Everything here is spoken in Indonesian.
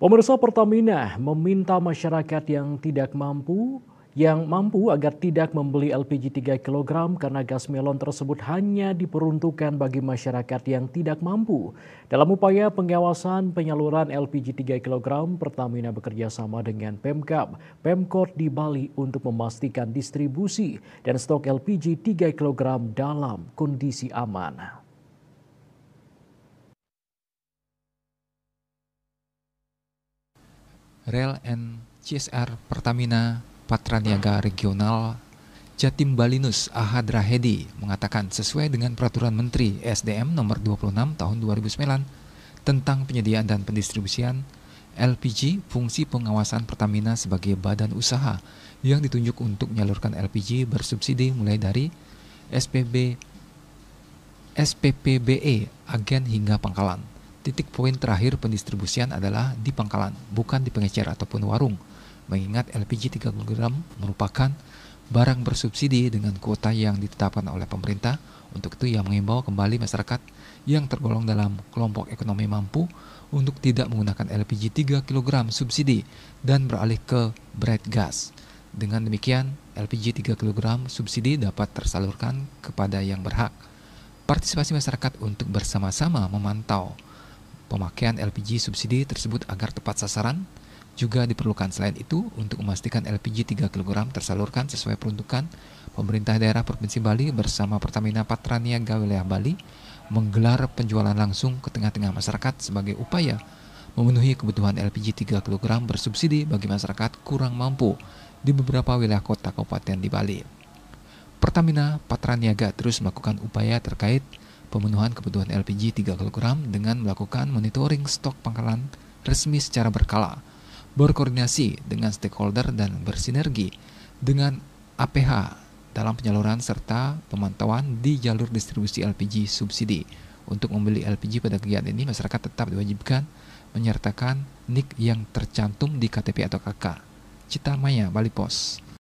Pemirsa Pertamina meminta masyarakat yang tidak mampu yang mampu agar tidak membeli LPG 3 kg karena gas melon tersebut hanya diperuntukkan bagi masyarakat yang tidak mampu. Dalam upaya pengawasan penyaluran LPG 3 kg, Pertamina bekerja sama dengan Pemkap, Pemkot di Bali untuk memastikan distribusi dan stok LPG 3 kg dalam kondisi aman. Rel and CSR Pertamina Patraniaga Regional Jatim Balinus Ahadra Hedi mengatakan sesuai dengan peraturan Menteri SDM nomor 26 tahun 2009 tentang penyediaan dan pendistribusian LPG fungsi pengawasan Pertamina sebagai badan usaha yang ditunjuk untuk menyalurkan LPG bersubsidi mulai dari SPB SPPBE agen hingga pangkalan. Titik poin terakhir pendistribusian adalah di pangkalan, bukan di pengecer ataupun warung, mengingat LPG 3 kg merupakan barang bersubsidi dengan kuota yang ditetapkan oleh pemerintah. Untuk itu ia mengimbau kembali masyarakat yang tergolong dalam kelompok ekonomi mampu untuk tidak menggunakan LPG 3 kg subsidi dan beralih ke bread gas. Dengan demikian, LPG 3 kg subsidi dapat tersalurkan kepada yang berhak. Partisipasi masyarakat untuk bersama-sama memantau Pemakaian LPG subsidi tersebut agar tepat sasaran juga diperlukan selain itu untuk memastikan LPG 3 kg tersalurkan sesuai peruntukan pemerintah daerah Provinsi Bali bersama Pertamina Patraniaga Wilayah Bali menggelar penjualan langsung ke tengah-tengah masyarakat sebagai upaya memenuhi kebutuhan LPG 3 kg bersubsidi bagi masyarakat kurang mampu di beberapa wilayah kota kabupaten di Bali. Pertamina Patraniaga terus melakukan upaya terkait pemenuhan kebutuhan LPG 3 kg dengan melakukan monitoring stok pangkalan resmi secara berkala, berkoordinasi dengan stakeholder dan bersinergi dengan APH dalam penyaluran serta pemantauan di jalur distribusi LPG subsidi. Untuk membeli LPG pada kegiatan ini, masyarakat tetap diwajibkan menyertakan NIK yang tercantum di KTP atau KK. Cita Maya, Bali Pos.